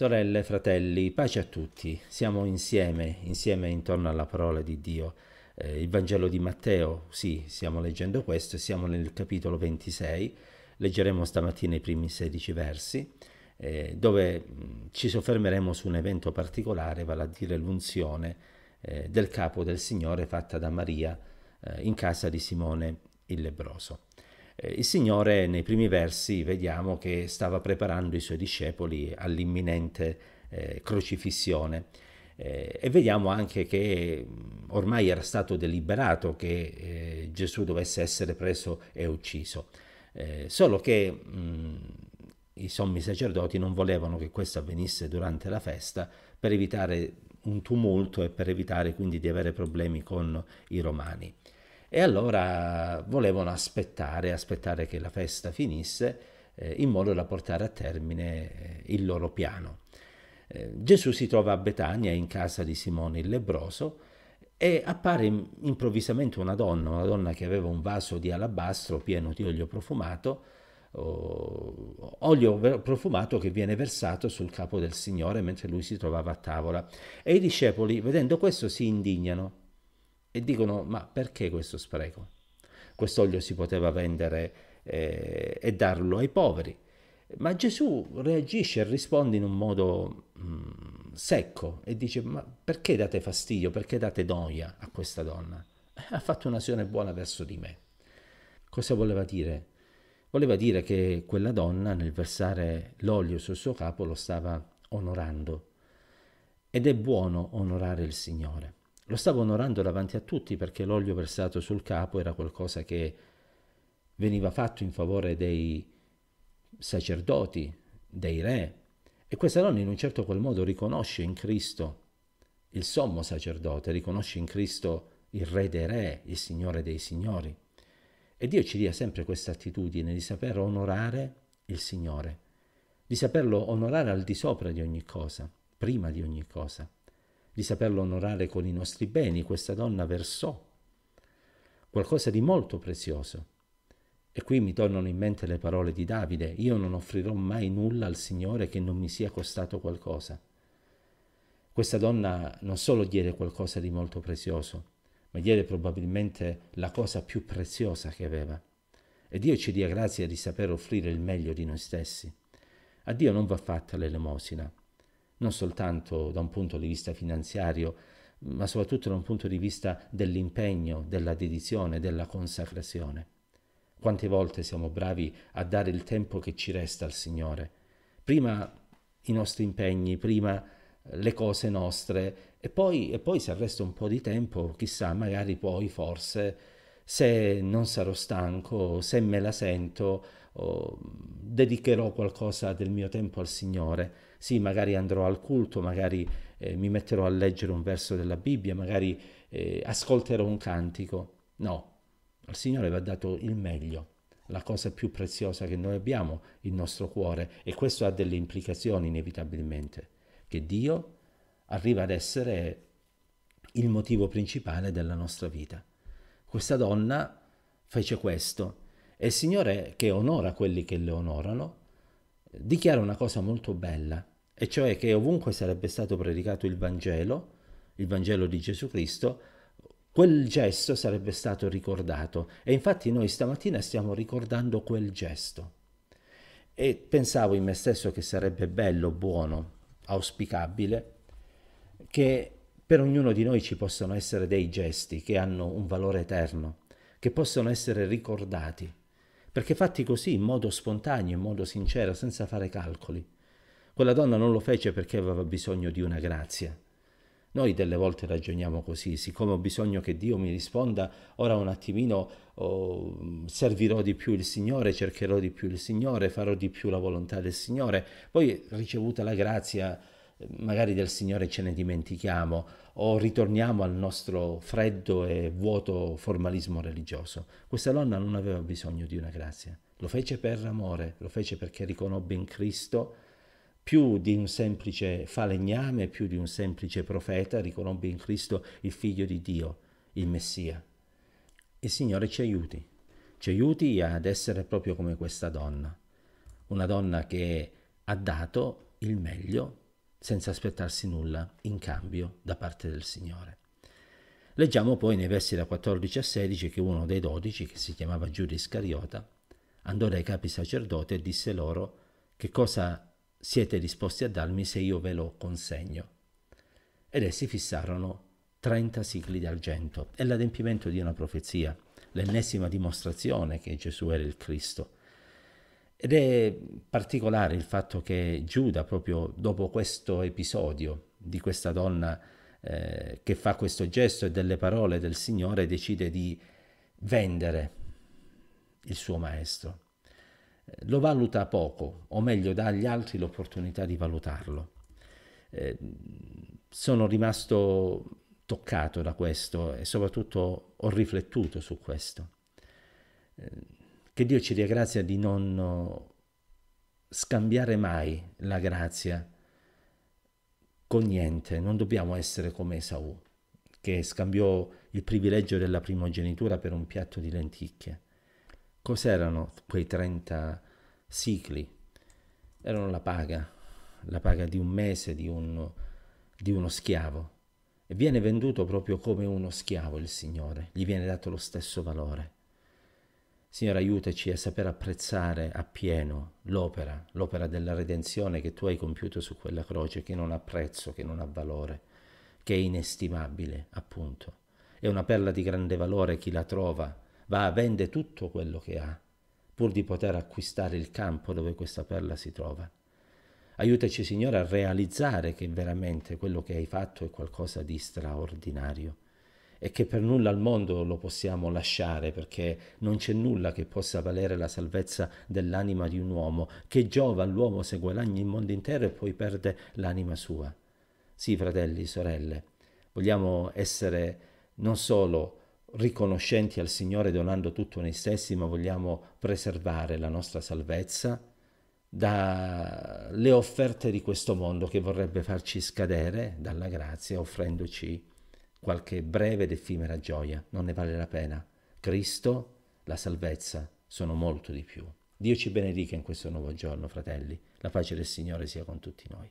Sorelle, fratelli, pace a tutti. Siamo insieme, insieme intorno alla parola di Dio. Eh, il Vangelo di Matteo, sì, stiamo leggendo questo, siamo nel capitolo 26, leggeremo stamattina i primi 16 versi, eh, dove ci soffermeremo su un evento particolare, vale a dire l'unzione eh, del capo del Signore fatta da Maria eh, in casa di Simone il lebroso. Eh, il Signore nei primi versi vediamo che stava preparando i suoi discepoli all'imminente eh, crocifissione eh, e vediamo anche che mm, ormai era stato deliberato che eh, Gesù dovesse essere preso e ucciso, eh, solo che mh, mm, i sommi sacerdoti non volevano che questo avvenisse durante la festa per evitare un tumulto e per evitare quindi di avere problemi con i romani e allora volevano aspettare, aspettare che la festa finisse eh, in modo da portare a termine eh, il loro piano. Eh, Gesù si trova a Betania in casa di Simone il lebroso e appare improvvisamente una donna, una donna che aveva un vaso di alabastro pieno di olio profumato, oh, olio profumato che viene versato sul capo del Signore mentre lui si trovava a tavola. E i discepoli, vedendo questo, si indignano e dicono ma perché questo spreco? Quest'olio si poteva vendere eh, e darlo ai poveri. Ma Gesù reagisce e risponde in un modo mh, mm, secco e dice ma perché date fastidio, perché date noia a questa donna? Ha fatto un'azione buona verso di me. Cosa voleva dire? Voleva dire che quella donna nel versare l'olio sul suo capo lo stava onorando. Ed è buono onorare il Signore. Lo stavo onorando davanti a tutti perché l'olio versato sul capo era qualcosa che veniva fatto in favore dei sacerdoti, dei re. E questa donna in un certo qual modo riconosce in Cristo il sommo sacerdote, riconosce in Cristo il re dei re, il signore dei signori. E Dio ci dia sempre questa attitudine di saper onorare il Signore, di saperlo onorare al di sopra di ogni cosa, prima di ogni cosa di saperlo onorare con i nostri beni, questa donna versò qualcosa di molto prezioso. E qui mi tornano in mente le parole di Davide, io non offrirò mai nulla al Signore che non mi sia costato qualcosa. Questa donna non solo diede qualcosa di molto prezioso, ma diede probabilmente la cosa più preziosa che aveva. E Dio ci dia grazia di saper offrire il meglio di noi stessi. A Dio non va fatta l'elemosina, non soltanto da un punto di vista finanziario, ma soprattutto da un punto di vista dell'impegno, della dedizione, della consacrazione. Quante volte siamo bravi a dare il tempo che ci resta al Signore? Prima i nostri impegni, prima le cose nostre e poi, e poi se resta un po' di tempo, chissà, magari poi forse se non sarò stanco, se me la sento, oh, dedicherò qualcosa del mio tempo al Signore sì, magari andrò al culto, magari eh, mi metterò a leggere un verso della Bibbia, magari eh, ascolterò un cantico. No, al Signore va dato il meglio, la cosa più preziosa che noi abbiamo, il nostro cuore, e questo ha delle implicazioni inevitabilmente, che Dio arriva ad essere il motivo principale della nostra vita. Questa donna fece questo e il Signore che onora quelli che le onorano dichiara una cosa molto bella e cioè che ovunque sarebbe stato predicato il Vangelo, il Vangelo di Gesù Cristo, quel gesto sarebbe stato ricordato. E infatti noi stamattina stiamo ricordando quel gesto. E pensavo in me stesso che sarebbe bello, buono, auspicabile, che per ognuno di noi ci possano essere dei gesti che hanno un valore eterno, che possono essere ricordati, perché fatti così in modo spontaneo, in modo sincero, senza fare calcoli quella donna non lo fece perché aveva bisogno di una grazia. Noi delle volte ragioniamo così, siccome ho bisogno che Dio mi risponda, ora un attimino oh, servirò di più il Signore, cercherò di più il Signore, farò di più la volontà del Signore, poi ricevuta la grazia magari del Signore ce ne dimentichiamo o ritorniamo al nostro freddo e vuoto formalismo religioso. Questa donna non aveva bisogno di una grazia, lo fece per amore, lo fece perché riconobbe in Cristo più di un semplice falegname, più di un semplice profeta, riconobbe in Cristo il figlio di Dio, il Messia. Il Signore ci aiuti, ci aiuti ad essere proprio come questa donna, una donna che ha dato il meglio senza aspettarsi nulla in cambio da parte del Signore. Leggiamo poi nei versi da 14 a 16 che uno dei dodici, che si chiamava Giuda Iscariota, andò dai capi sacerdoti e disse loro che cosa siete disposti a darmi se io ve lo consegno? Ed essi fissarono 30 sigli d'argento. È l'adempimento di una profezia, l'ennesima dimostrazione che Gesù era il Cristo. Ed è particolare il fatto che Giuda, proprio dopo questo episodio di questa donna eh, che fa questo gesto e delle parole del Signore, decide di vendere il suo maestro lo valuta poco, o meglio dà agli altri l'opportunità di valutarlo. Eh, sono rimasto toccato da questo e soprattutto ho riflettuto su questo. Eh, che Dio ci dia grazia di non scambiare mai la grazia con niente, non dobbiamo essere come Esaù, che scambiò il privilegio della primogenitura per un piatto di lenticchie. Cos'erano quei 30 cicli? Erano la paga, la paga di un mese di, un, di uno schiavo. E viene venduto proprio come uno schiavo il Signore, gli viene dato lo stesso valore. Signore, aiutaci a saper apprezzare appieno l'opera, l'opera della redenzione che tu hai compiuto su quella croce, che non ha prezzo, che non ha valore, che è inestimabile, appunto. È una perla di grande valore chi la trova, va, a vende tutto quello che ha, pur di poter acquistare il campo dove questa perla si trova. Aiutaci Signore a realizzare che veramente quello che hai fatto è qualcosa di straordinario e che per nulla al mondo lo possiamo lasciare perché non c'è nulla che possa valere la salvezza dell'anima di un uomo. Che giova all'uomo se guadagna il mondo intero e poi perde l'anima sua. Sì, fratelli, sorelle, vogliamo essere non solo riconoscenti al Signore donando tutto noi stessi, ma vogliamo preservare la nostra salvezza dalle offerte di questo mondo che vorrebbe farci scadere dalla grazia offrendoci qualche breve ed effimera gioia. Non ne vale la pena. Cristo, la salvezza, sono molto di più. Dio ci benedica in questo nuovo giorno, fratelli. La pace del Signore sia con tutti noi.